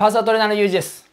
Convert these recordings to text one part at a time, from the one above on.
パーソナルトレーナーのゆうじです。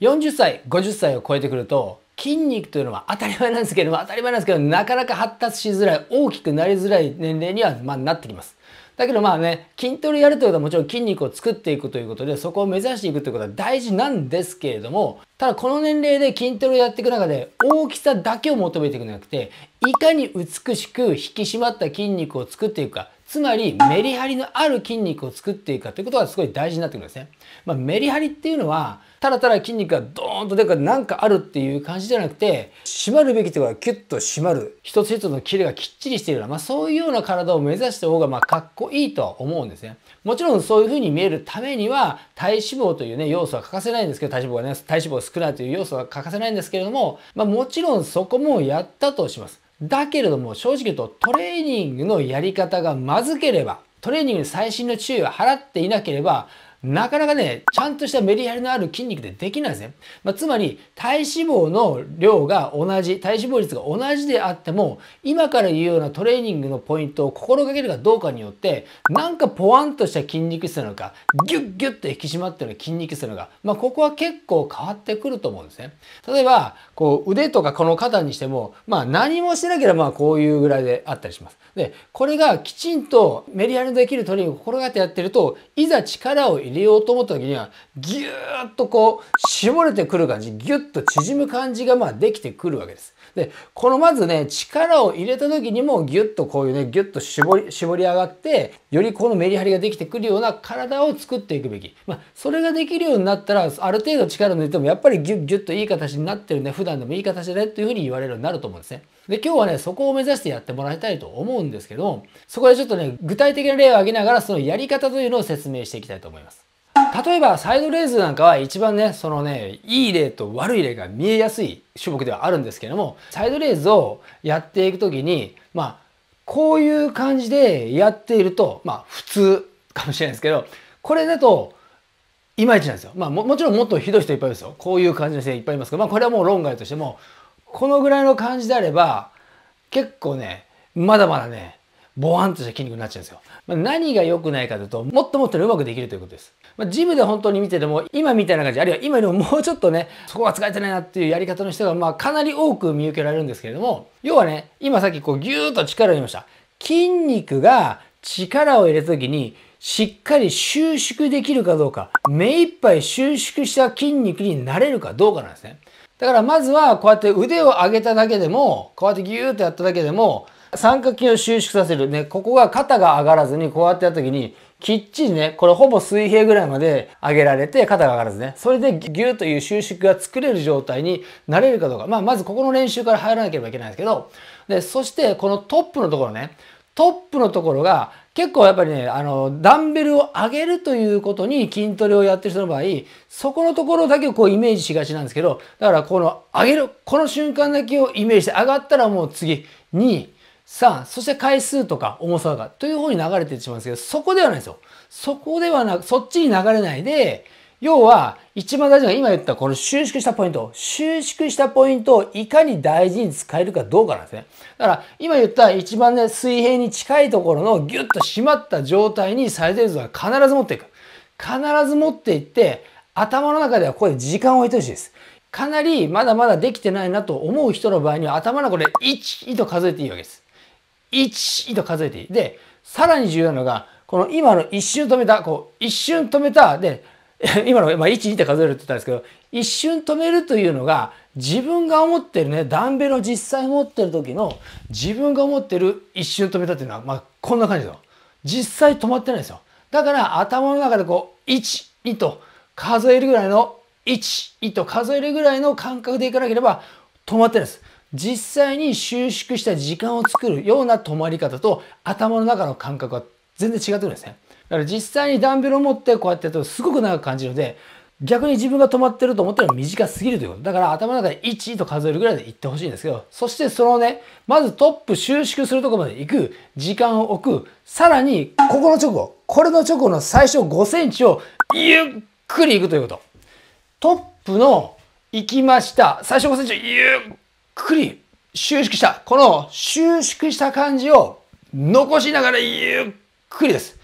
40歳、50歳を超えてくると、筋肉というのは当たり前なんですけれども、当たり前なんですけど、なかなか発達しづらい、大きくなりづらい年齢には、まあ、なってきます。だけどまあね、筋トレやるということはもちろん筋肉を作っていくということで、そこを目指していくということは大事なんですけれども、ただこの年齢で筋トレをやっていく中で大きさだけを求めていくんじゃなくていかに美しく引き締まった筋肉を作っていくかつまりメリハリのある筋肉を作っていくかということがすごい大事になってくるんですね。まあ、メリハリっていうのはただただ筋肉がドーンと出るからなんかあるっていう感じじゃなくて締まるべきところがキュッと締まる一つ一つのキレがきっちりしているような、まあ、そういうような体を目指した方がまあかっこいいとは思うんですね。もちろんそういうふうに見えるためには体脂肪というね要素は欠かせないんですけど体脂肪がね体脂肪少ないという要素は欠かせないんですけれども、まあ、もちろんそこもやったとします。だけれども正直言うとトレーニングのやり方がまずければトレーニングに最新の注意を払っていなければなかなかね、ちゃんとしたメリハリのある筋肉でできないですね。まあ、つまり、体脂肪の量が同じ、体脂肪率が同じであっても、今から言うようなトレーニングのポイントを心がけるかどうかによって、なんかポワンとした筋肉質なのか、ギュッギュッと引き締まったような筋肉質なのか、まあ、ここは結構変わってくると思うんですね。例えば、こう、腕とかこの肩にしても、まあ、何もしなければ、まあ、こういうぐらいであったりします。で、これがきちんとメリハリのできるトレーニングを心がけてやってると、いざ力を入れ入れようと思った時にはぎゅーっとこう絞れてくる感じぎゅっと縮む感じがまあできてくるわけです。でこのまずね力を入れた時にもぎゅっとこういうねぎゅっと絞り絞り上がってよりこのメリハリができてくるような体を作っていくべき、まあ、それができるようになったらある程度力抜いてもやっぱりぎゅっぎゅっといい形になってるね普段でもいい形でねというふうに言われるようになると思うんですね。で今日はねそこを目指してやってもらいたいと思うんですけどそこでちょっとね具体的な例を挙げながらそのやり方というのを説明していきたいと思います。例えばサイドレーズなんかは一番ねそのねいい例と悪い例が見えやすい種目ではあるんですけどもサイドレーズをやっていく時にまあこういう感じでやっているとまあ普通かもしれないですけどこれだといまいちなんですよ。まあももちろんもっとひどい人いっぱいいですよ。こういう感じの人いっぱいいますけどまあこれはもう論外としてもこのぐらいの感じであれば結構ねまだまだねボワンとした筋肉になっちゃうんですよ。何が良くないかというと、もっともっとうまくできるということです。まあ、ジムで本当に見てても、今みたいな感じ、あるいは今よりももうちょっとね、そこは使えてないなっていうやり方の人が、まあ、かなり多く見受けられるんですけれども、要はね、今さっきこう、ぎゅーっと力を入れました。筋肉が力を入れた時に、しっかり収縮できるかどうか、目いっぱい収縮した筋肉になれるかどうかなんですね。だからまずはこうやって腕を上げただけでも、こうやってギューっとやっただけでも、三角筋を収縮させる。ね、ここが肩が上がらずに、こうやってやった時に、きっちりね、これほぼ水平ぐらいまで上げられて、肩が上がらずね。それでギューという収縮が作れる状態になれるかどうか。まあ、まずここの練習から入らなければいけないんですけど、で、そしてこのトップのところね、トップのところが結構やっぱりね、あの、ダンベルを上げるということに筋トレをやってる人の場合、そこのところだけをこうイメージしがちなんですけど、だからこの上げる、この瞬間だけをイメージして上がったらもう次、2、さあ、そして回数とか重さがという方に流れてしまうんですけど、そこではないですよ。そこではなく、そっちに流れないで、要は、一番大事な今言ったこの収縮したポイント。収縮したポイントをいかに大事に使えるかどうかなんですね。だから、今言った一番ね、水平に近いところのギュッと締まった状態に最善図は必ず持っていく。必ず持っていって、頭の中ではここで時間を置いてほしいです。かなりまだまだできてないなと思う人の場合には頭の中で1と数えていいわけです。1と数えていい。で、さらに重要なのが、この今の一瞬止めた、こう、一瞬止めた、で、今の、まあ、1、2って数えるって言ったんですけど、一瞬止めるというのが、自分が思ってるね、ダンベルを実際持ってる時の、自分が思ってる一瞬止めたっていうのは、まあ、こんな感じですよ。実際止まってないですよ。だから、頭の中でこう、1、2と数えるぐらいの、1、2と数えるぐらいの感覚でいかなければ、止まってないです。実際に収縮した時間を作るような止まり方と頭の中の感覚は全然違ってくるんですね。だから実際にダンベルを持ってこうやってやるとすごく長く感じるので、逆に自分が止まってると思ったら短すぎるということ。だから頭の中で1と数えるぐらいでいってほしいんですけど、そしてそのね、まずトップ収縮するとこまで行く、時間を置く、さらに、ここの直後、これの直後の最初5センチをゆっくり行くということ。トップの行きました。最初5センチをゆっくり収縮した、この収縮した感じを残しながらゆっくりです。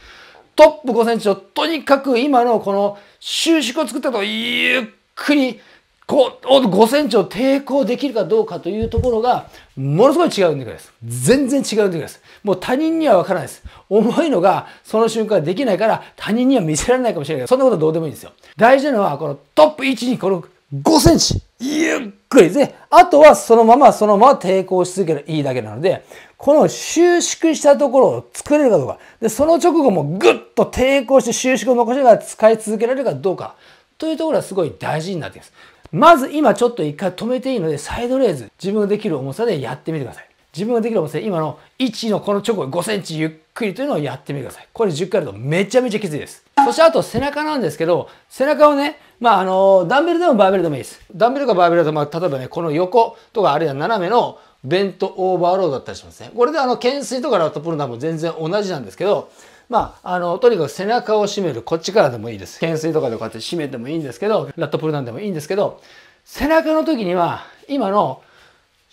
トップ5センチをとにかく今のこの収縮を作ったとゆっくりこう5センチを抵抗できるかどうかというところがものすごい違うんでくす。全然違うんです。もう他人にはわからないです。重いのがその瞬間できないから他人には見せられないかもしれないけどそんなことはどうでもいいんですよ。大事なのはこのトップ1にこの5センチゆっくりで、あとはそのままそのまま抵抗し続けるいいだけなので、この収縮したところを作れるかどうか、で、その直後もぐっと抵抗して収縮を残しながら使い続けられるかどうか、というところはすごい大事になってきます。まず今ちょっと一回止めていいので、サイドレーズ、自分ができる重さでやってみてください。自分ができるお店、今の1のこの直後5センチゆっくりというのをやってみてください。これ10回やるとめちゃめちゃきついです。そしてあと背中なんですけど、背中をね、まああの、ダンベルでもバーベルでもいいです。ダンベルかバーベルだと、まあ例えばね、この横とかあるいは斜めのベントオーバーロードだったりしますね。これであの、懸垂とかラットプルダーも全然同じなんですけど、まあ、あの、とにかく背中を締める、こっちからでもいいです。懸垂とかでこうやって締めてもいいんですけど、ラットプルダウンでもいいんですけど、背中の時には、今の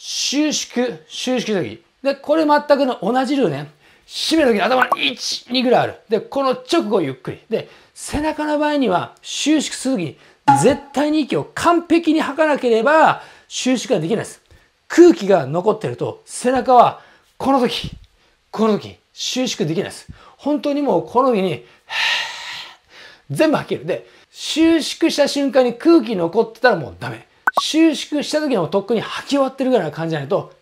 収縮、収縮の時。で、これ全くの同じルーね。締める時に頭1、2ぐらいある。で、この直後ゆっくり。で、背中の場合には収縮するきに絶対に息を完璧に吐かなければ収縮ができないです。空気が残ってると背中はこの時、この時収縮できないです。本当にもうこの時に、全部吐ける。で、収縮した瞬間に空気残ってたらもうダメ。収縮した時のとっくに吐き終わってるぐらいの感じじゃないと、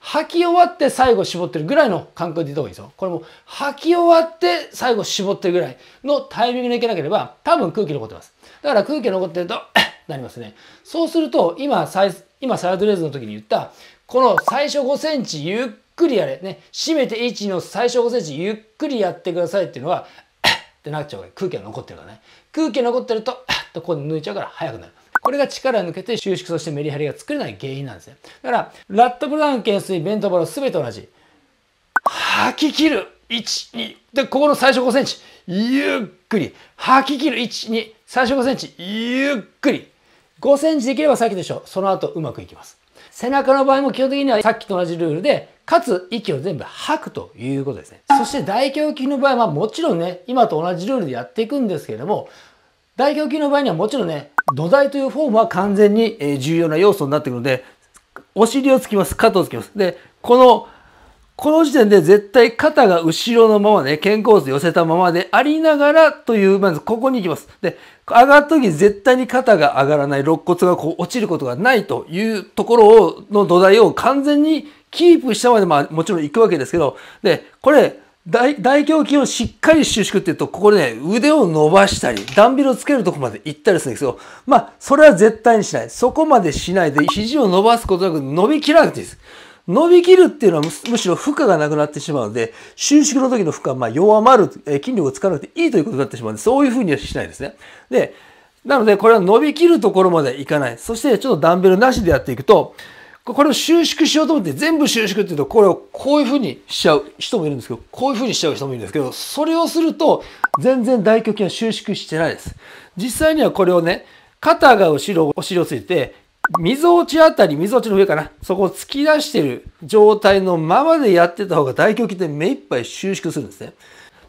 吐き終わって最後絞ってるぐらいの感覚で言った方がいいですよ。これも吐き終わって最後絞ってるぐらいのタイミングでいけなければ多分空気残ってます。だから空気残ってるとなりますね。そうすると今今サイドレーズの時に言ったこの最初5センチゆっくりやれ。ね。締めて1の最初5センチゆっくりやってくださいっていうのはってなっちゃうわけ。空気が残ってるからね。空気が残ってると、あっとこう抜いちゃうから速くなる。これが力が抜けて収縮そしてメリハリが作れない原因なんですね。だから、ラットブラウン懸垂、ベントボール全て同じ。吐き切る !1、2。で、ここの最初5センチ。ゆっくり。吐き切る !1、2。最初5センチ。ゆっくり。5センチできればさっきでしょ。その後うまくいきます。背中の場合も基本的にはさっきと同じルールで、かつ息を全部吐くということですね。そして大胸筋の場合はもちろんね、今と同じルールでやっていくんですけれども、大胸筋の場合にはもちろんね、土台というフォームは完全に重要な要素になってくるので、お尻をつきます、肩をつきます。で、このこの時点で絶対肩が後ろのままね、肩甲骨寄せたままでありながらという、まずここに行きます。で、上がった時絶対に肩が上がらない、肋骨がこう落ちることがないというところを、の土台を完全にキープしたまで、まあもちろん行くわけですけど、で、これ、大、大胸筋をしっかり収縮っていうと、ここでね、腕を伸ばしたり、ダンベルをつけるとこまで行ったりするんですけど、まあ、それは絶対にしない。そこまでしないで、肘を伸ばすことなく伸びきらなくていいです。伸びきるっていうのはむしろ負荷がなくなってしまうので、収縮の時の負荷はま弱まる、え筋力を使わなくていいということになってしまうので、そういうふうにはしないですね。で、なのでこれは伸びきるところまでいかない。そしてちょっとダンベルなしでやっていくと、これを収縮しようと思って全部収縮っていうと、これをこういうふうにしちゃう人もいるんですけど、こういうふうにしちゃう人もいるんですけど、それをすると全然大胸筋は収縮してないです。実際にはこれをね、肩が後ろ、お尻をついて、溝落ちあたり、溝落ちの上かな。そこを突き出してる状態のままでやってた方が大胸筋って目いっぱい収縮するんですね。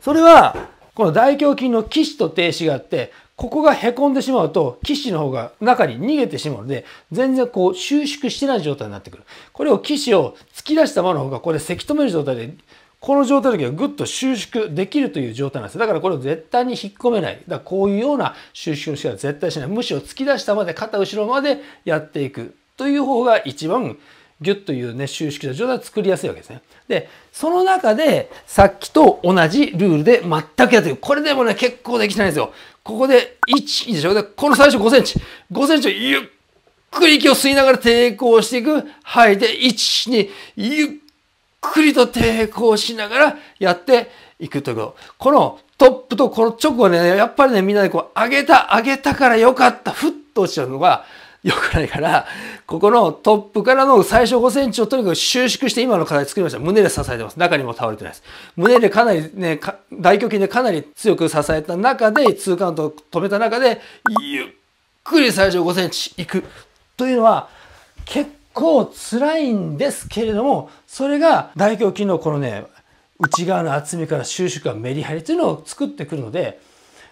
それは、この大胸筋の起死と停止があって、ここが凹んでしまうと、騎士の方が中に逃げてしまうので、全然こう収縮してない状態になってくる。これを騎士を突き出したままの方が、これせき止める状態でこの状態の時はぐっと収縮できるという状態なんです。だからこれを絶対に引っ込めない。だからこういうような収縮の仕方は絶対しない。むしろ突き出したまで肩後ろまでやっていくという方が一番ギュッというね、収縮した状態を作りやすいわけですね。で、その中で、さっきと同じルールで全くやってる。これでもね、結構できてないんですよ。ここで1、いいでしょで、この最初5センチ。5センチをゆっくり息を吸いながら抵抗していく。吐いて、1、2、ゆっくりと抵抗しながらやっていくということ。このトップとこの直後ね、やっぱりね、みんなでこう、上げた、上げたからよかった、ふっと落ちちゃうのが、良くないから、ここのトップからの最初5センチをとにかく収縮して今の課題作りました。胸で支えてます。中にも倒れてないです。胸でかなりね、大胸筋でかなり強く支えた中で、2カウントを止めた中で、ゆっくり最初5センチいく。というのは、結構辛いんですけれども、それが大胸筋のこのね、内側の厚みから収縮がメリハリというのを作ってくるので、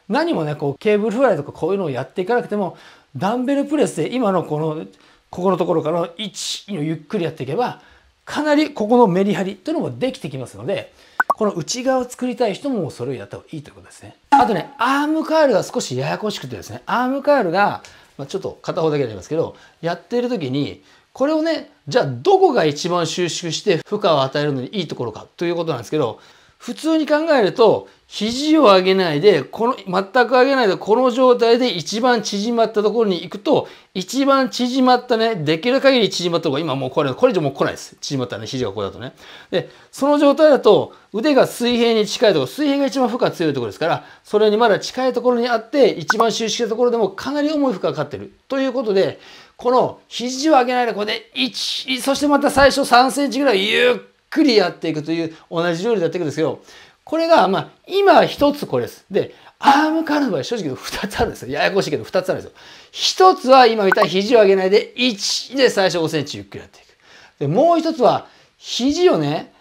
何もね、こうケーブルフライとかこういうのをやっていかなくても、ダンベルプレスで今のこの、ここのところからの1をゆっくりやっていけば、かなりここのメリハリというのもできてきますので、この内側を作りたい人もそれをやった方がいいということですね。あとね、アームカールが少しややこしくてですね、アームカールが、まあ、ちょっと片方だけでありますけど、やっている時に、これをね、じゃあどこが一番収縮して負荷を与えるのにいいところかということなんですけど、普通に考えると、肘を上げないで、この、全く上げないで、この状態で一番縮まったところに行くと、一番縮まったね、できる限り縮まった方が、今もうこれ、これ以上もう来ないです。縮まったね、肘がこうだとね。で、その状態だと、腕が水平に近いところ、水平が一番負荷強いところですから、それにまだ近いところにあって、一番収縮したところでもかなり重い負荷がかかってる。ということで、この肘を上げないで、ここで1、そしてまた最初3センチぐらいゆっくりやっていくという同じルールでやっていくんですけど、これが、まあ、今は一つこれです。で、アームカールの場合、正直二つあるんですよ。ややこしいけど二つあるんですよ。一つは今言った肘を上げないで、1で最初5センチゆっくりやっていく。で、もう一つは、肘をね、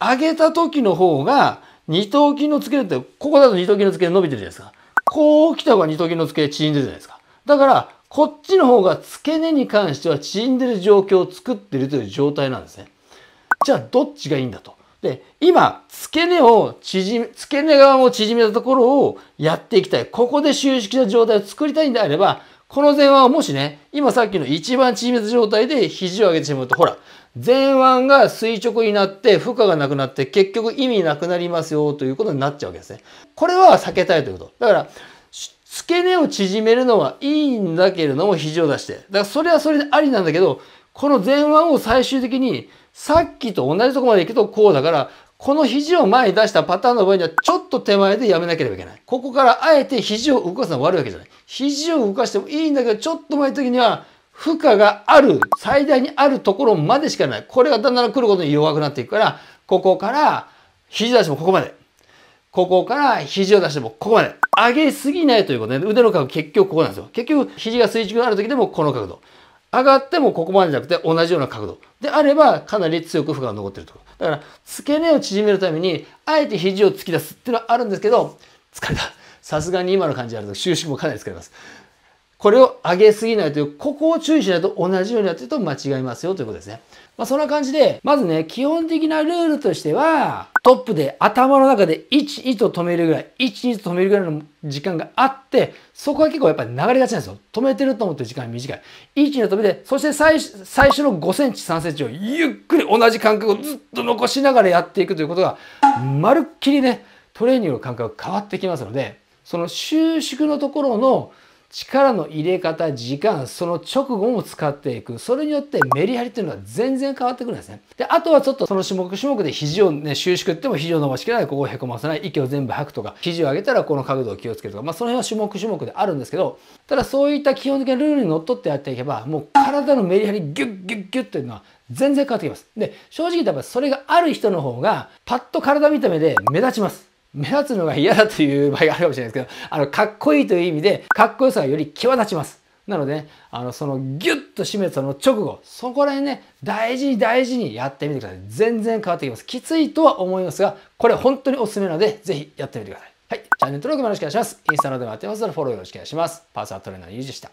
上げた時の方が、二頭筋の付け根って、ここだと二頭筋の付け根伸びてるじゃないですか。こう来た方が二頭筋の付け根縮んでるじゃないですか。だから、こっちの方が付け根に関しては縮んでる状況を作ってるという状態なんですね。じゃあどっちがいいんだと。で、今、付け根を縮め、付け根側を縮めたところをやっていきたい。ここで収縮した状態を作りたいんであれば、この前腕をもしね、今さっきの一番縮めた状態で肘を上げてしまうと、ほら、前腕が垂直になって負荷がなくなって結局意味なくなりますよということになっちゃうわけですね。これは避けたいということ。だから、付け根を縮めるのはいいんだけれども、肘を出して。だからそれはそれでありなんだけど、この前腕を最終的に、さっきと同じとこまで行くとこうだから、この肘を前に出したパターンの場合には、ちょっと手前でやめなければいけない。ここからあえて肘を動かすのは悪いわけじゃない。肘を動かしてもいいんだけど、ちょっと前の時には、負荷がある、最大にあるところまでしかない。これがだんだん来ることに弱くなっていくから、ここから、肘出しもここまで。ここから肘を出してもここまで。上げすぎないということね。腕の角度結局ここなんですよ。結局肘が垂直にある時でもこの角度。上がってもここまでじゃなくて同じような角度。であればかなり強く負荷が残ってると。だから付け根を縮めるためにあえて肘を突き出すっていうのはあるんですけど、疲れた。さすがに今の感じあると収縮もかなり疲れます。これを上げすぎないという、ここを注意しないと同じようにやってると間違いますよということですね。まあそんな感じで、まずね、基本的なルールとしては、トップで頭の中で1、1と止めるぐらい、1、2と止めるぐらいの時間があって、そこは結構やっぱり流れがちなんですよ。止めてると思ってる時間が短い。1と止めて、そして最最初の5センチ、3センチをゆっくり同じ感覚をずっと残しながらやっていくということが、まるっきりね、トレーニングの感覚が変わってきますので、その収縮のところの力の入れ方時間その直後も使っていくそれによってメリハリっていうのは全然変わってくるんですねであとはちょっとその種目種目で肘をね収縮っても肘を伸ばしきらないここをへこませない息を全部吐くとか肘を上げたらこの角度を気をつけるとかまあその辺は種目種目であるんですけどただそういった基本的なルールにのっとってやっていけばもう体のメリハリギュッギュッギュッていうのは全然変わってきますで正直言ったらそれがある人の方がパッと体見た目で目立ちます目立つのが嫌だという場合があるかもしれないですけど、あの、かっこいいという意味で、かっこよさがより際立ちます。なので、ね、あの、そのギュッと締めたの直後、そこら辺ね、大事に大事にやってみてください。全然変わってきます。きついとは思いますが、これ本当におすすめなので、ぜひやってみてください。はい。チャンネル登録もよろしくお願いします。インスタなどもやってますので、フォローよろしくお願いします。パーソナルトレーナーのゆうじでした。